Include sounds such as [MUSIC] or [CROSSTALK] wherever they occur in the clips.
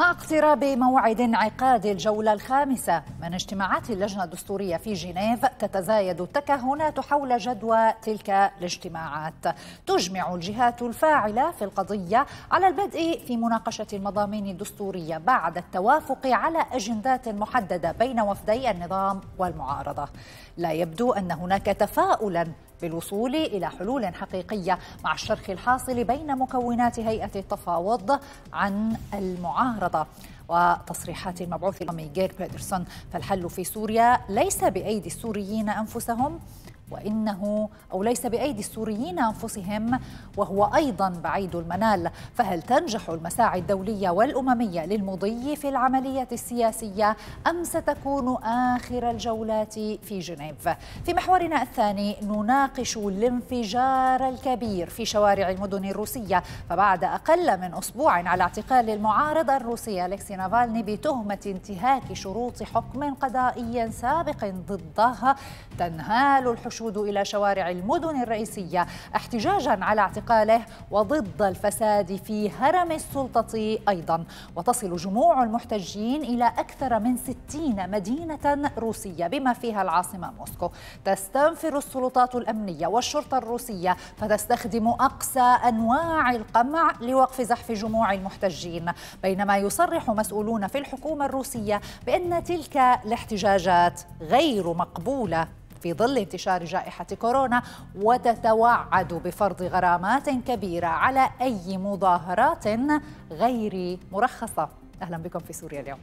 مع اقتراب موعد انعقاد الجولة الخامسة من اجتماعات اللجنة الدستورية في جنيف تتزايد التكهنات حول جدوى تلك الاجتماعات تجمع الجهات الفاعلة في القضية على البدء في مناقشة المضامين الدستورية بعد التوافق على أجندات محددة بين وفدي النظام والمعارضة لا يبدو أن هناك تفاؤلا بالوصول إلى حلول حقيقية مع الشرخ الحاصل بين مكونات هيئة التفاوض عن المعارضة وتصريحات المبعوث الأمريكي بيدرسون فالحل في سوريا ليس بأيدي السوريين أنفسهم وإنه أو ليس بأيدي السوريين أنفسهم وهو أيضا بعيد المنال فهل تنجح المساعي الدولية والأممية للمضي في العملية السياسية أم ستكون آخر الجولات في جنيف في محورنا الثاني نناقش الانفجار الكبير في شوارع المدن الروسية فبعد أقل من أسبوع على اعتقال المعارض الروسي أليكسي نافالني بتهمة انتهاك شروط حكم قضائي سابق ضدها تنهال الحشود يشود إلى شوارع المدن الرئيسية احتجاجا على اعتقاله وضد الفساد في هرم السلطة أيضا وتصل جموع المحتجين إلى أكثر من 60 مدينة روسية بما فيها العاصمة موسكو تستنفر السلطات الأمنية والشرطة الروسية فتستخدم أقسى أنواع القمع لوقف زحف جموع المحتجين بينما يصرح مسؤولون في الحكومة الروسية بأن تلك الاحتجاجات غير مقبولة في ظل انتشار جائحة كورونا وتتوعد بفرض غرامات كبيرة على أي مظاهرات غير مرخصة أهلا بكم في سوريا اليوم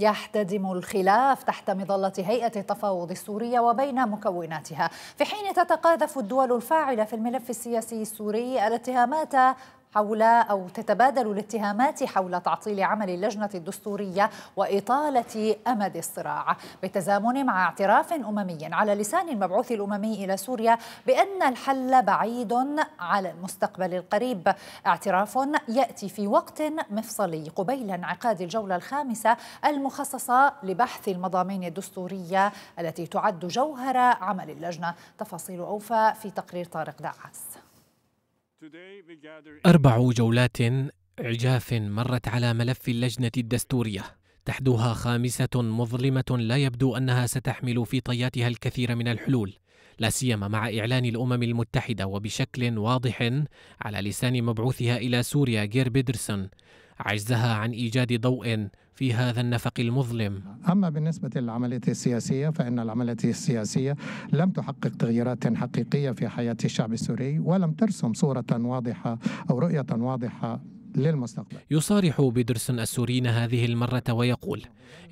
يحتدم الخلاف تحت مظلة هيئة التفاوض السورية وبين مكوناتها في حين تتقاذف الدول الفاعلة في الملف السياسي السوري الاتهامات حول أو تتبادل الاتهامات حول تعطيل عمل اللجنة الدستورية وإطالة أمد الصراع بالتزامن مع اعتراف أممي على لسان المبعوث الأممي إلى سوريا بأن الحل بعيد على المستقبل القريب اعتراف يأتي في وقت مفصلي قبيل انعقاد الجولة الخامسة المخصصة لبحث المضامين الدستورية التي تعد جوهر عمل اللجنة تفاصيل أوفى في تقرير طارق دعاس أربع جولات عجاف مرت على ملف اللجنة الدستورية تحدوها خامسة مظلمة لا يبدو أنها ستحمل في طياتها الكثير من الحلول لا سيما مع إعلان الأمم المتحدة وبشكل واضح على لسان مبعوثها إلى سوريا غير بيدرسون عجزها عن إيجاد ضوء في هذا النفق المظلم أما بالنسبة للعملية السياسية فإن العملية السياسية لم تحقق تغييرات حقيقية في حياة الشعب السوري ولم ترسم صورة واضحة أو رؤية واضحة للمستقبل يصارح بيدرسون السوريين هذه المرة ويقول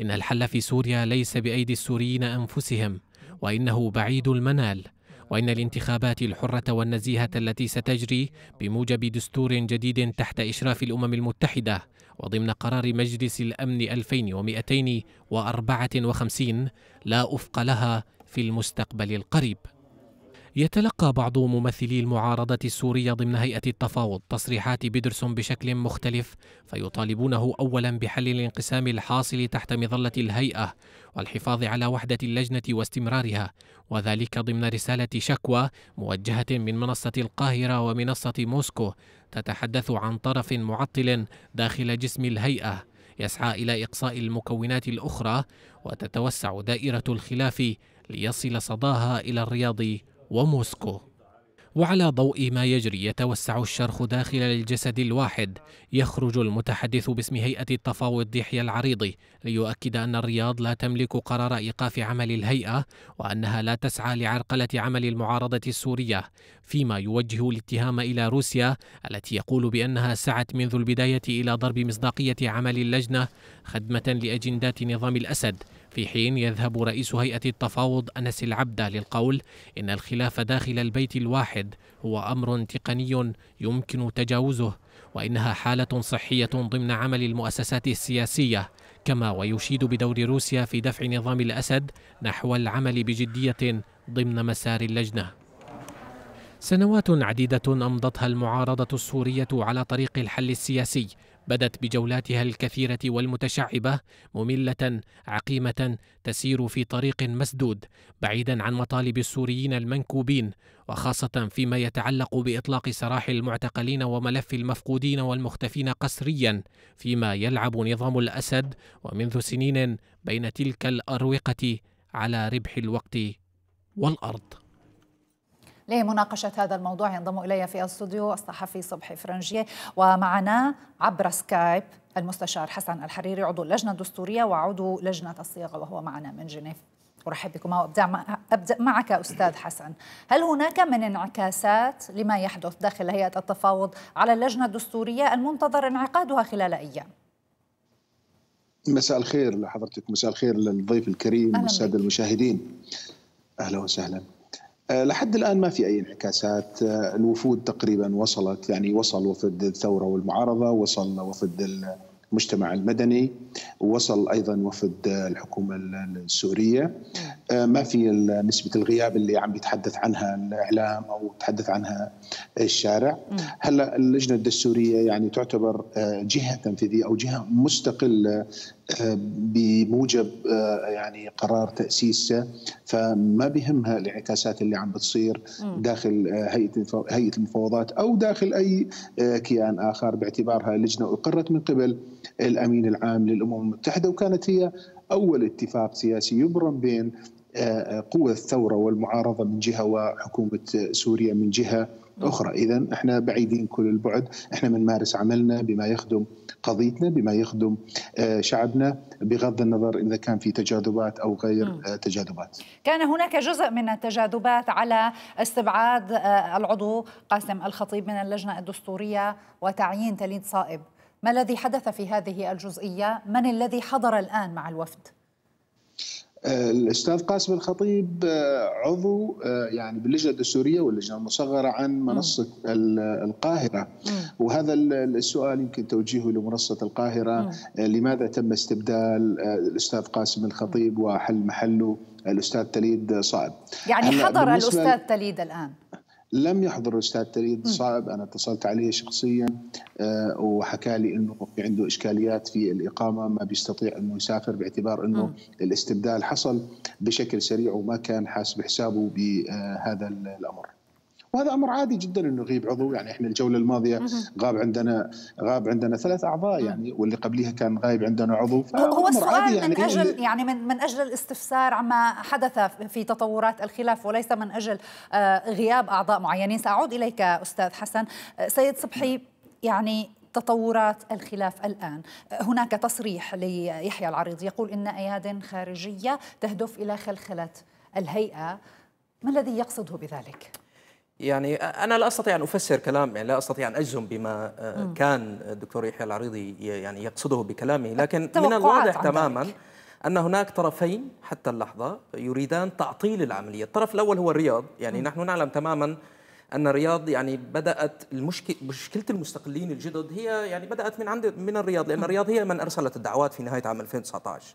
إن الحل في سوريا ليس بأيدي السوريين أنفسهم وإنه بعيد المنال وإن الانتخابات الحرة والنزيهة التي ستجري بموجب دستور جديد تحت إشراف الأمم المتحدة وضمن قرار مجلس الأمن 2254 لا أفق لها في المستقبل القريب يتلقى بعض ممثلي المعارضة السورية ضمن هيئة التفاوض تصريحات بيدرسون بشكل مختلف فيطالبونه أولا بحل الانقسام الحاصل تحت مظلة الهيئة والحفاظ على وحدة اللجنة واستمرارها وذلك ضمن رسالة شكوى موجهة من منصة القاهرة ومنصة موسكو تتحدث عن طرف معطل داخل جسم الهيئة يسعى إلى إقصاء المكونات الأخرى وتتوسع دائرة الخلاف ليصل صداها إلى الرياض وموسكو وعلى ضوء ما يجري يتوسع الشرخ داخل الجسد الواحد يخرج المتحدث باسم هيئة التفاوض ضحية العريضي ليؤكد أن الرياض لا تملك قرار إيقاف عمل الهيئة وأنها لا تسعى لعرقلة عمل المعارضة السورية فيما يوجه الاتهام إلى روسيا التي يقول بأنها سعت منذ البداية إلى ضرب مصداقية عمل اللجنة خدمة لأجندات نظام الأسد في حين يذهب رئيس هيئة التفاوض أنس العبدة للقول إن الخلاف داخل البيت الواحد هو أمر تقني يمكن تجاوزه وإنها حالة صحية ضمن عمل المؤسسات السياسية كما ويشيد بدور روسيا في دفع نظام الأسد نحو العمل بجدية ضمن مسار اللجنة سنوات عديدة أمضتها المعارضة السورية على طريق الحل السياسي بدت بجولاتها الكثيره والمتشعبه ممله عقيمه تسير في طريق مسدود بعيدا عن مطالب السوريين المنكوبين وخاصه فيما يتعلق باطلاق سراح المعتقلين وملف المفقودين والمختفين قسريا فيما يلعب نظام الاسد ومنذ سنين بين تلك الاروقه على ربح الوقت والارض لمناقشة هذا الموضوع ينضم إلي في الاستوديو الصحفي صبحي فرنجية ومعنا عبر سكايب المستشار حسن الحريري عضو اللجنة الدستورية وعضو لجنة الصياغة وهو معنا من جنيف ارحب بكما وابدا ابدا معك استاذ حسن، هل هناك من انعكاسات لما يحدث داخل هيئه التفاوض على اللجنه الدستوريه المنتظر انعقادها خلال ايام؟ مساء الخير لحضرتك، مساء الخير للضيف الكريم والساده المشاهدين. اهلا وسهلا. آه، لحد الان ما في اي انعكاسات آه، الوفود تقريبا وصلت يعني وصل وفد الثوره والمعارضه وصل وفد المجتمع المدني وصل ايضا وفد الحكومه السوريه آه، ما في نسبه الغياب اللي عم يتحدث عنها الاعلام او تحدث عنها الشارع هلا اللجنه الدستوريه يعني تعتبر آه، جهه تنفيذيه او جهه مستقله آه، بموجب يعني قرار تاسيسه فما بهمها الانعكاسات اللي عم بتصير داخل هيئه هيئه المفاوضات او داخل اي كيان اخر باعتبارها لجنه اقرت من قبل الامين العام للامم المتحده وكانت هي اول اتفاق سياسي يبرم بين آه، آه، قوى الثوره والمعارضه من جهه وحكومه سوريا من جهه اخرى، اذا احنا بعيدين كل البعد، احنا بنمارس عملنا بما يخدم قضيتنا، بما يخدم آه، شعبنا بغض النظر اذا كان في تجاذبات او غير تجاذبات. كان هناك جزء من التجاذبات على استبعاد العضو قاسم الخطيب من اللجنه الدستوريه وتعيين تليد صائب. ما الذي حدث في هذه الجزئية؟ من الذي حضر الآن مع الوفد؟ آه، الاستاذ قاسم الخطيب آه، عضو آه، يعني باللجنه الدستوريه واللجنه المصغره عن منصه القاهره وهذا السؤال يمكن توجيهه لمنصه القاهره لماذا تم استبدال الاستاذ قاسم الخطيب وحل محله الاستاذ تليد صائب يعني حضر الاستاذ تليد الان لم يحضر الاستاذ تريد صعب انا اتصلت عليه شخصيا آه، وحكى لي انه في عنده اشكاليات في الاقامه ما بيستطيع انه يسافر باعتبار انه الاستبدال حصل بشكل سريع وما كان حاسب حسابه بهذا الامر وهذا امر عادي جدا انه يغيب عضو يعني احنا الجوله الماضيه غاب عندنا غاب عندنا ثلاث اعضاء يعني واللي قبلها كان غايب عندنا عضو هو السؤال يعني من اجل يعني من من اجل الاستفسار عما حدث في تطورات الخلاف وليس من اجل آه، غياب اعضاء معينين ساعود اليك استاذ حسن آه، سيد صبحي نعم. يعني تطورات الخلاف الآن آه، هناك تصريح ليحيى العريض يقول إن أياد خارجية تهدف إلى خلخلة الهيئة ما الذي يقصده بذلك؟ يعني انا لا استطيع ان افسر كلام يعني لا استطيع ان اجزم بما كان الدكتور يحيى العريضي يعني يقصده بكلامه لكن من الواضح تماما ان هناك طرفين حتى اللحظه يريدان تعطيل العمليه، الطرف الاول هو الرياض، يعني نحن نعلم تماما ان الرياض يعني بدات المشكله مشكله المستقلين الجدد هي يعني بدات من عند من الرياض لان الرياض هي من ارسلت الدعوات في نهايه عام 2019.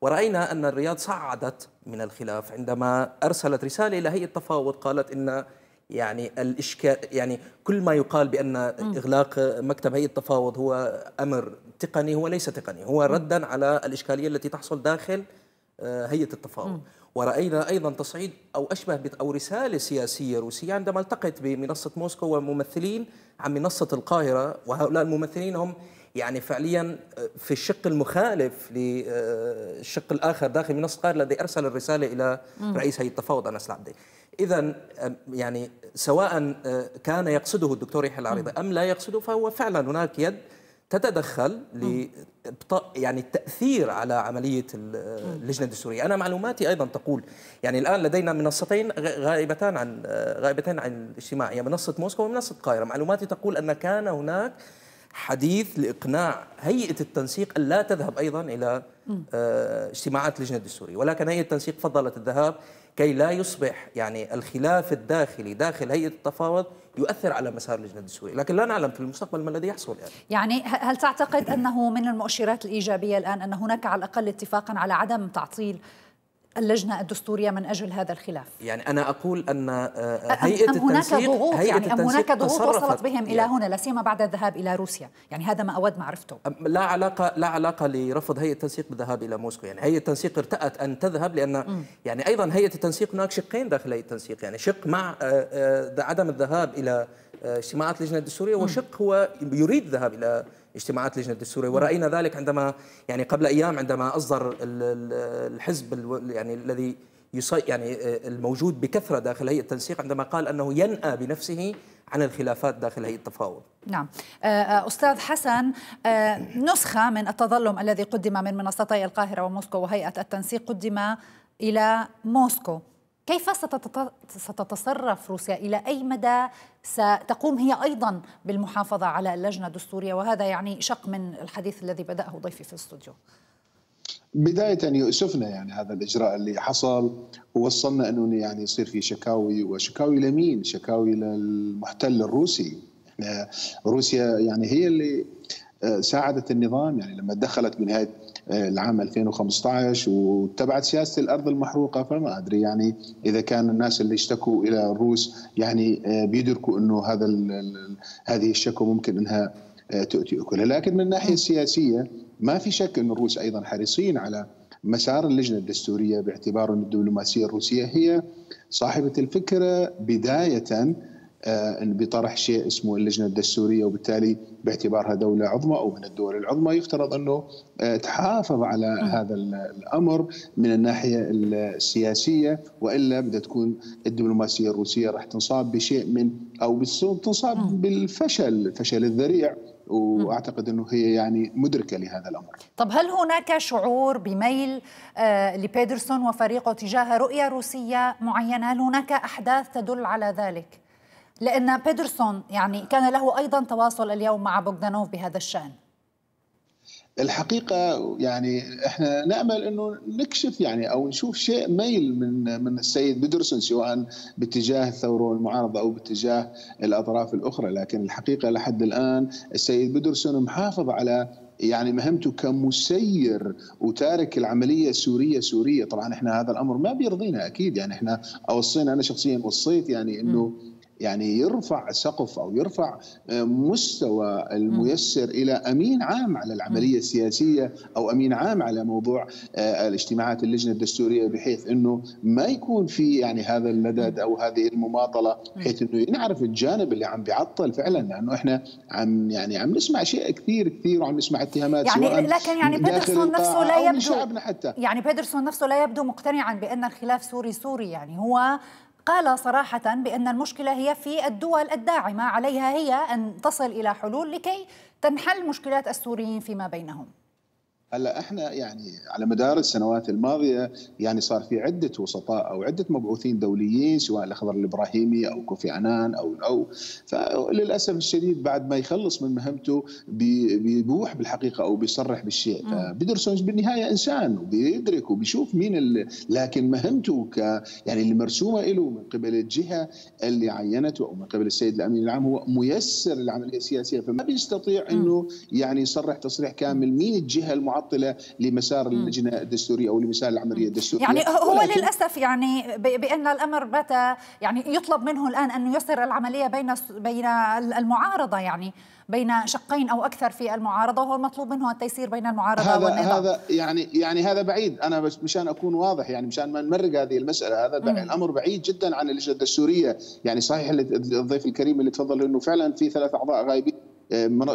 ورأينا أن الرياض صعدت من الخلاف عندما أرسلت رسالة إلى هيئة التفاوض قالت إن يعني الاشكال يعني كل ما يقال بان اغلاق مكتب هيئه التفاوض هو امر تقني هو ليس تقني هو ردا على الاشكاليه التي تحصل داخل آه، هيئه التفاوض ورأينا أيضا تصعيد أو أشبه أو رسالة سياسية روسية عندما التقت بمنصة موسكو وممثلين عن منصة القاهرة وهؤلاء الممثلين هم يعني فعليا آه، في الشق المخالف للشق آه، الآخر داخل منصة القاهرة الذي أرسل الرسالة إلى رئيس هيئة التفاوض أنس العبدي إذا يعني سواء أه، كان يقصده الدكتور يحيى العريضي أم لا يقصده فهو فعلا هناك يد تتدخل لإبطاء يعني التأثير على عملية اللجنة الدستورية أنا معلوماتي أيضا تقول يعني الآن لدينا منصتين غائبتان عن أه، غائبتين عن الاجتماع هي منصة موسكو ومنصة القاهرة معلوماتي تقول أن كان هناك حديث لإقناع هيئة التنسيق أن لا تذهب أيضا إلى آه، اجتماعات لجنة الدستورية ولكن هيئة التنسيق فضلت الذهاب كي لا يصبح يعني الخلاف الداخلي داخل هيئة التفاوض يؤثر على مسار اللجنة الدستوريه، لكن لا نعلم في المستقبل ما الذي يحصل يعني. يعني هل تعتقد أنه من المؤشرات الإيجابية الآن أن هناك على الأقل اتفاقا على عدم تعطيل اللجنة الدستورية من أجل هذا الخلاف يعني أنا أقول أن آه، هيئة أم التنسيق هناك ضغوط هيئة يعني أم هناك ضغوط وصلت بهم إلى يعني هنا لا سيما بعد الذهاب إلى روسيا يعني هذا ما أود معرفته لا علاقة لا علاقة لرفض هيئة التنسيق بالذهاب إلى موسكو يعني هيئة التنسيق ارتأت أن تذهب لأن م. يعني أيضا هيئة التنسيق هناك شقين داخل هيئة التنسيق يعني شق مع آه، آه، عدم الذهاب إلى آه، اجتماعات اللجنه الدستوريه وشق هو يريد الذهاب الى اجتماعات اللجنه الدستوريه وراينا ذلك عندما يعني قبل ايام عندما اصدر الحزب يعني الذي يعني آه، الموجود بكثره داخل هيئه التنسيق عندما قال انه ينأى بنفسه عن الخلافات داخل هيئه التفاوض. نعم. آه، استاذ حسن نسخه من التظلم الذي قدم من منصتي القاهره وموسكو وهيئه التنسيق قدم الى موسكو كيف ستتصرف روسيا الى اي مدى ستقوم هي ايضا بالمحافظه على اللجنه الدستوريه وهذا يعني شق من الحديث الذي بداه ضيفي في الاستوديو بداية يؤسفنا يعني هذا الإجراء اللي حصل ووصلنا أنه يعني يصير في شكاوي وشكاوي لمين شكاوي للمحتل الروسي آه، روسيا يعني هي اللي آه، ساعدت النظام يعني لما دخلت بنهاية العام 2015 واتبعت سياسه الارض المحروقه فما ادري يعني اذا كان الناس اللي اشتكوا الى الروس يعني آه، بيدركوا انه هذا هذه الشكوى ممكن انها آه، تؤتي اكلها، لكن من الناحيه السياسيه نعم. ما في شك ان الروس ايضا حريصين على مسار اللجنه الدستوريه باعتبار ان الدبلوماسيه الروسيه هي صاحبه الفكره بدايه آه، بطرح شيء اسمه اللجنه الدستوريه وبالتالي باعتبارها دوله عظمى او من الدول العظمى يفترض انه آه، تحافظ على هذا الامر من الناحيه السياسيه والا بدها تكون الدبلوماسيه الروسيه راح تنصاب بشيء من او تنصاب بالفشل فشل الذريع واعتقد انه هي يعني مدركه لهذا الامر. طب هل هناك شعور بميل آه، لبيدرسون وفريقه تجاه رؤيه روسيه معينه؟ هل هناك احداث تدل على ذلك؟ لأن بيدرسون يعني كان له أيضا تواصل اليوم مع بوغدانوف بهذا الشأن الحقيقة يعني احنا نأمل انه نكشف يعني او نشوف شيء ميل من من السيد بيدرسون سواء باتجاه الثورة والمعارضة او باتجاه الاطراف الاخرى لكن الحقيقة لحد الان السيد بيدرسون محافظ على يعني مهمته كمسير وتارك العمليه السوريه سوريه طبعا احنا هذا الامر ما بيرضينا اكيد يعني احنا اوصينا انا شخصيا وصيت يعني انه م. يعني يرفع سقف او يرفع آه، مستوى الميسر الى امين عام على العمليه السياسيه او امين عام على موضوع آه، الاجتماعات اللجنه الدستوريه بحيث انه ما يكون في يعني هذا اللدد او هذه المماطله بحيث انه نعرف الجانب اللي عم بيعطل فعلا لانه احنا عم يعني عم نسمع شيء كثير كثير وعم نسمع اتهامات يعني سواء لكن يعني بيدرسون نفسه لا يبدو حتى. يعني بيدرسون نفسه لا يبدو مقتنعا بان الخلاف سوري سوري يعني هو قال صراحة بأن المشكلة هي في الدول الداعمة عليها هي أن تصل إلى حلول لكي تنحل مشكلات السوريين فيما بينهم هلا احنا يعني على مدار السنوات الماضيه يعني صار في عده وسطاء او عده مبعوثين دوليين سواء الاخضر الابراهيمي او كوفي عنان او او فللاسف الشديد بعد ما يخلص من مهمته بيبوح بالحقيقه او بيصرح بالشيء فبيدرسونج بالنهايه انسان وبيدرك وبيشوف مين لكن مهمته ك يعني اللي مرسومه له من قبل الجهه اللي عينته او من قبل السيد الامين العام هو ميسر العمليه السياسيه فما بيستطيع انه يعني يصرح تصريح كامل مين الجهه المعارضة معطله لمسار اللجنه الدستوريه او لمسار العمليه الدستوريه يعني هو للاسف يعني بان الامر بات يعني يطلب منه الان ان يسر العمليه بين بين المعارضه يعني بين شقين او اكثر في المعارضه وهو المطلوب منه التيسير بين المعارضه هذا والنظام هذا يعني يعني هذا بعيد انا بس مشان اكون واضح يعني مشان ما نمرق هذه المساله هذا بعيد الامر بعيد جدا عن اللجنه الدستوريه يعني صحيح الضيف الكريم اللي تفضل انه فعلا في ثلاث اعضاء غايبين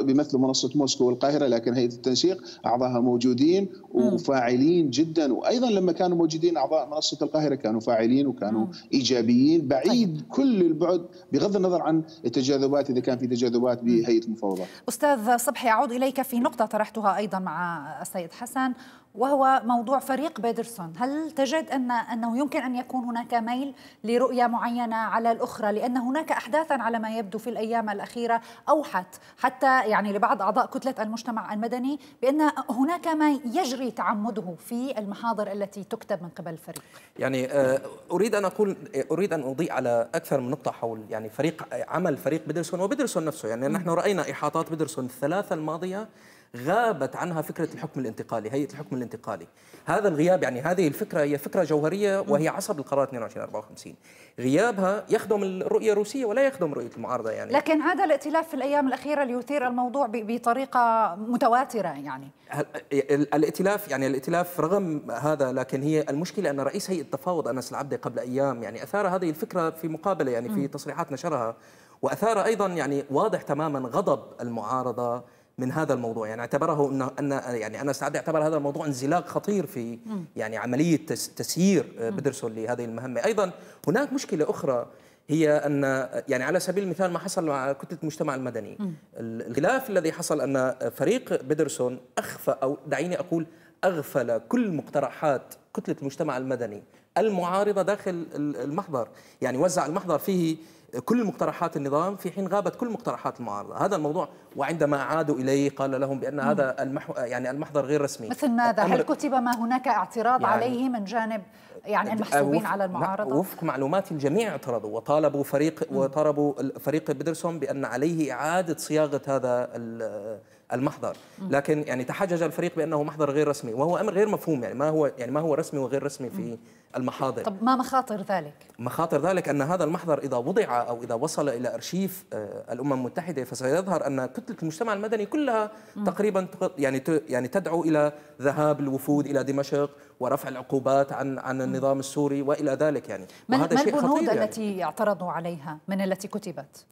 بيمثلوا منصه موسكو والقاهره لكن هيئه التنسيق اعضائها موجودين وفاعلين جدا وايضا لما كانوا موجودين اعضاء منصه القاهره كانوا فاعلين وكانوا ايجابيين طيب. بعيد طيب. كل البعد بغض النظر عن التجاذبات اذا كان في تجاذبات بهيئه المفاوضات. استاذ صبحي اعود اليك في نقطه طرحتها ايضا مع السيد حسن وهو موضوع فريق بيدرسون هل تجد أن أنه يمكن أن يكون هناك ميل لرؤية معينة على الأخرى لأن هناك أحداثا على ما يبدو في الأيام الأخيرة أوحت حتى يعني لبعض أعضاء كتلة المجتمع المدني بأن هناك ما يجري تعمده في المحاضر التي تكتب من قبل الفريق يعني آه، أريد أن أقول آه، أريد أن أضيء على أكثر من نقطة حول يعني فريق عمل فريق بيدرسون وبيدرسون نفسه يعني نحن رأينا إحاطات بيدرسون الثلاثة الماضية غابت عنها فكره الحكم الانتقالي هيئه الحكم الانتقالي هذا الغياب يعني هذه الفكره هي فكره جوهريه وهي عصب القرار 2254 غيابها يخدم الرؤيه الروسيه ولا يخدم رؤيه المعارضه يعني لكن هذا الائتلاف في الايام الاخيره ليثير الموضوع بطريقه متواتره يعني الائتلاف يعني الائتلاف رغم هذا لكن هي المشكله ان رئيس هيئه التفاوض انس العبد قبل ايام يعني اثار هذه الفكره في مقابله يعني في تصريحات نشرها واثار ايضا يعني واضح تماما غضب المعارضه من هذا الموضوع يعني اعتبره ان ان يعني انا سعد اعتبر هذا الموضوع انزلاق خطير في يعني عمليه تسيير آه، بدرسون لهذه المهمه ايضا هناك مشكله اخرى هي ان يعني على سبيل المثال ما حصل مع كتله المجتمع المدني الخلاف الذي حصل ان فريق بيدرسون اخفى او دعيني اقول اغفل كل مقترحات كتله المجتمع المدني المعارضه داخل المحضر يعني وزع المحضر فيه كل مقترحات النظام في حين غابت كل مقترحات المعارضه، هذا الموضوع وعندما عادوا اليه قال لهم بان هذا المحو يعني المحضر غير رسمي مثل ماذا؟ هل كتب ما هناك اعتراض يعني عليه من جانب يعني المحسوبين على المعارضه؟ وفق معلومات الجميع اعترضوا وطالبوا فريق وطالبوا فريق بيدرسون بان عليه اعاده صياغه هذا المحضر لكن يعني تحجج الفريق بانه محضر غير رسمي وهو امر غير مفهوم يعني ما هو يعني ما هو رسمي وغير رسمي في المحاضر طب ما مخاطر ذلك مخاطر ذلك ان هذا المحضر اذا وضع او اذا وصل الى ارشيف آه، الامم المتحده فسيظهر ان كتله المجتمع المدني كلها تقريبا يعني يعني تدعو الى ذهاب الوفود الى دمشق ورفع العقوبات عن عن النظام السوري والى ذلك يعني ما البنود يعني. التي اعترضوا عليها من التي كتبت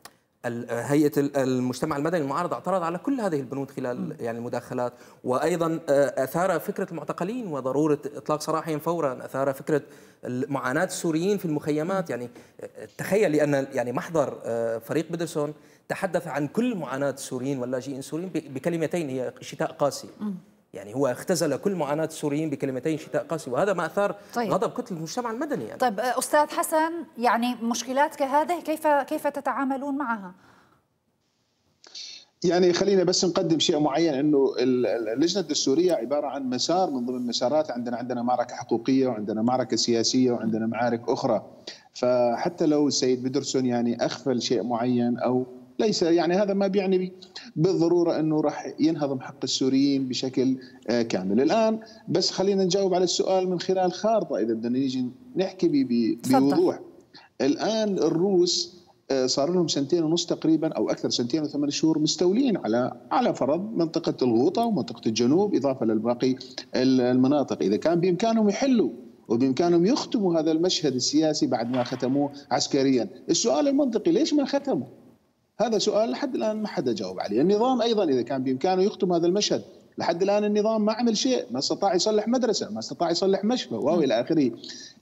هيئه المجتمع المدني المعارض اعترض على كل هذه البنود خلال يعني المداخلات وايضا آه، اثار فكره المعتقلين وضروره اطلاق سراحهم فورا اثار فكره معاناه السوريين في المخيمات يعني آه، تخيلي ان يعني محضر آه، فريق بيدرسون تحدث عن كل معاناه السوريين واللاجئين السوريين بكلمتين هي شتاء قاسي يعني هو اختزل كل معاناه السوريين بكلمتين شتاء قاسي وهذا ما اثار طيب. غضب كتل المجتمع المدني يعني. طيب استاذ حسن يعني مشكلات كهذه كيف كيف تتعاملون معها؟ يعني خلينا بس نقدم شيء معين انه اللجنه الدستوريه عباره عن مسار من ضمن مسارات عندنا عندنا معركه حقوقيه وعندنا معركه سياسيه وعندنا معارك اخرى فحتى لو السيد بدرسون يعني اخفل شيء معين او ليس يعني هذا ما بيعني بالضروره انه راح ينهضم حق السوريين بشكل آه، كامل الان بس خلينا نجاوب على السؤال من خلال خارطه اذا بدنا نيجي نحكي بي بوضوح الان الروس آه، صار لهم سنتين ونص تقريبا او اكثر سنتين وثمان شهور مستولين على على فرض منطقه الغوطه ومنطقه الجنوب اضافه للباقي المناطق، اذا كان بامكانهم يحلوا وبامكانهم يختموا هذا المشهد السياسي بعد ما ختموه عسكريا، السؤال المنطقي ليش ما ختموا؟ هذا سؤال لحد الان ما حدا جاوب عليه، النظام ايضا اذا كان بامكانه يختم هذا المشهد لحد الان النظام ما عمل شيء ما استطاع يصلح مدرسه ما استطاع يصلح مشفى والى اخره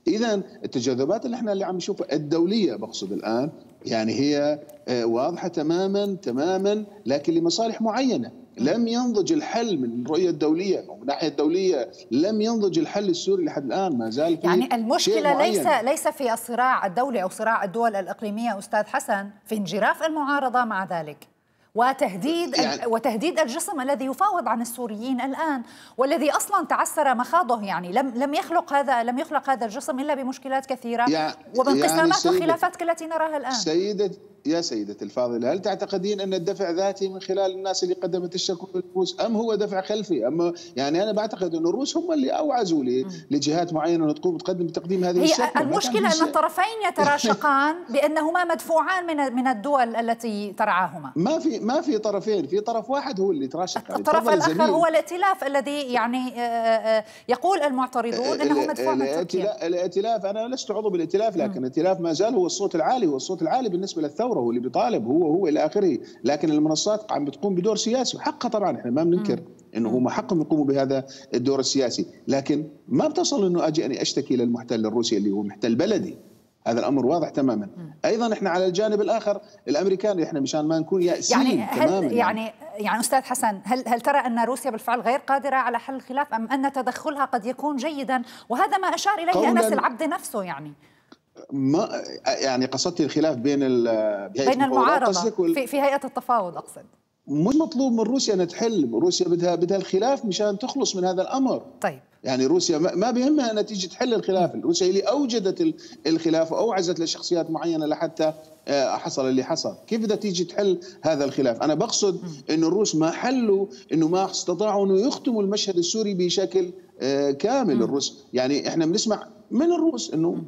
اذا التجاذبات اللي احنا اللي عم نشوفها الدوليه بقصد الان يعني هي آه، واضحه تماما تماما لكن لمصالح معينه لم ينضج الحل من الرؤيه الدوليه او من الناحيه الدوليه لم ينضج الحل السوري لحد الان ما زال في يعني المشكله ليس ليس في الصراع الدولي او صراع الدول الاقليميه استاذ حسن في انجراف المعارضه مع ذلك وتهديد يعني وتهديد الجسم الذي يفاوض عن السوريين الان والذي اصلا تعسر مخاضه يعني لم لم يخلق هذا لم يخلق هذا الجسم الا بمشكلات كثيره يعني وبانقسامات يعني وخلافات التي نراها الان سيدة يا سيدتي الفاضلة هل تعتقدين أن الدفع ذاتي من خلال الناس اللي قدمت الشكوى للروس أم هو دفع خلفي أم يعني أنا بعتقد أن الروس هم اللي أوعزوا لجهات معينة أن تقوم تقدم تقديم هذه هي الشكوى المشكلة أن الطرفين يتراشقان [LAUGHS] بأنهما مدفوعان من من الدول التي ترعاهما ما في ما في طرفين في طرف واحد هو اللي تراشق الطرف الآخر زميل. هو الائتلاف الذي يعني آه، آه، آه، يقول المعترضون أنه مدفوع من تركيا الائتلاف أنا لست عضو بالائتلاف لكن الائتلاف ما زال هو الصوت العالي هو الصوت العالي بالنسبة للثورة دوره اللي بيطالب هو هو الى اخره لكن المنصات عم بتقوم بدور سياسي وحقها طبعا احنا ما بننكر انه هم حقهم يقوموا بهذا الدور السياسي لكن ما بتصل انه اجي اني اشتكي للمحتل الروسي اللي هو محتل بلدي هذا الامر واضح تماما ايضا احنا على الجانب الاخر الامريكان احنا مشان ما نكون يائسين يعني هل تماما يعني يعني, يعني استاذ حسن هل هل ترى ان روسيا بالفعل غير قادره على حل الخلاف ام ان تدخلها قد يكون جيدا وهذا ما اشار اليه انس العبد نفسه يعني ما يعني قصدت الخلاف بين بين المعارضه وال... في, في هيئه التفاوض اقصد مش مطلوب من روسيا انها تحل روسيا بدها بدها الخلاف مشان تخلص من هذا الامر طيب يعني روسيا ما بيهمها انها تيجي تحل الخلاف روسيا اللي اوجدت الخلاف واوعزت لشخصيات معينه لحتى آه، حصل اللي حصل كيف بدها تيجي تحل هذا الخلاف انا بقصد انه الروس ما حلوا انه ما استطاعوا انه يختموا المشهد السوري بشكل آه، كامل الروس يعني احنا بنسمع من الروس انه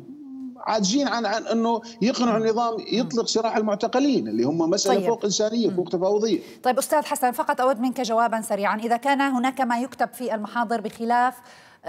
عاجزين عن عن انه يقنعوا النظام يطلق سراح المعتقلين اللي هم مساله طيب. فوق انسانيه فوق تفاوضيه طيب استاذ حسن فقط اود منك جوابا سريعا اذا كان هناك ما يكتب في المحاضر بخلاف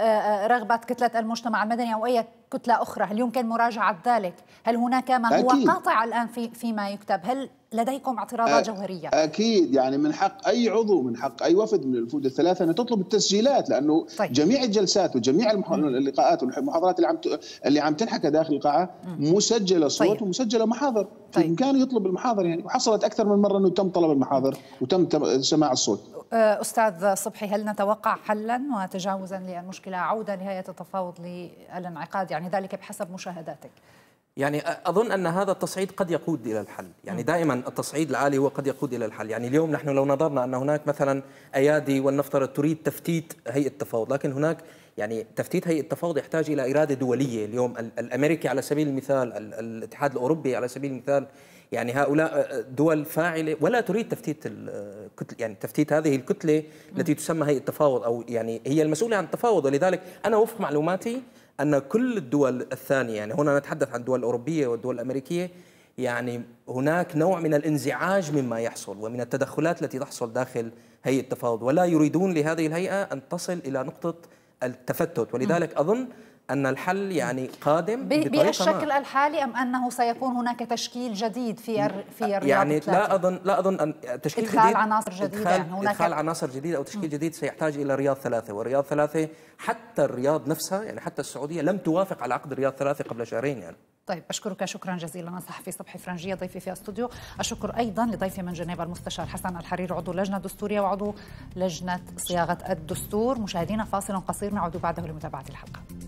آه، آه، رغبة كتلة المجتمع المدني أو أي كتلة أخرى هل يمكن مراجعة ذلك؟ هل هناك ما هو قاطع الآن في فيما يكتب؟ هل لديكم اعتراضات جوهريه اكيد يعني من حق اي عضو من حق اي وفد من الوفود الثلاثه ان تطلب التسجيلات لانه طيب. جميع الجلسات وجميع اللقاءات والمحاضرات اللي عم اللي عم تنحكى داخل القاعه مسجله صوت طيب. ومسجله محاضر طيب. كان يطلب المحاضر يعني وحصلت اكثر من مره انه تم طلب المحاضر وتم سماع الصوت استاذ صبحي هل نتوقع حلا وتجاوزا للمشكله عوده نهايه التفاوض للانعقاد يعني ذلك بحسب مشاهداتك يعني اظن ان هذا التصعيد قد يقود الى الحل، يعني دائما التصعيد العالي هو قد يقود الى الحل، يعني اليوم نحن لو نظرنا ان هناك مثلا ايادي ولنفترض تريد تفتيت هيئه التفاوض، لكن هناك يعني تفتيت هيئه التفاوض يحتاج الى اراده دوليه، اليوم الامريكي على سبيل المثال، الاتحاد الاوروبي على سبيل المثال يعني هؤلاء دول فاعله ولا تريد تفتيت الكتل يعني تفتيت هذه الكتله التي تسمى هيئه التفاوض او يعني هي المسؤوله عن التفاوض ولذلك انا وفق معلوماتي ان كل الدول الثانيه يعني هنا نتحدث عن الدول الاوروبيه والدول الامريكيه يعني هناك نوع من الانزعاج مما يحصل ومن التدخلات التي تحصل داخل هيئه التفاوض ولا يريدون لهذه الهيئه ان تصل الى نقطه التفتت ولذلك اظن أن الحل يعني قادم بالشكل الحالي أم أنه سيكون هناك تشكيل جديد في في الرياض يعني لا أظن لا أظن أن تشكيل إدخال جديد عناصر جديدة إدخال, يعني هناك إدخال عناصر جديدة أو تشكيل م. جديد سيحتاج إلى رياض ثلاثة ورياض ثلاثة حتى الرياض نفسها يعني حتى السعودية لم توافق على عقد رياض ثلاثة قبل شهرين يعني طيب أشكرك شكرا جزيلا صحفي صبحي فرنجية ضيفي في استوديو أشكر أيضا لضيفي من جنيف المستشار حسن الحرير عضو لجنة دستورية وعضو لجنة صياغة الدستور مشاهدينا فاصل قصير نعود بعده لمتابعة الحلقة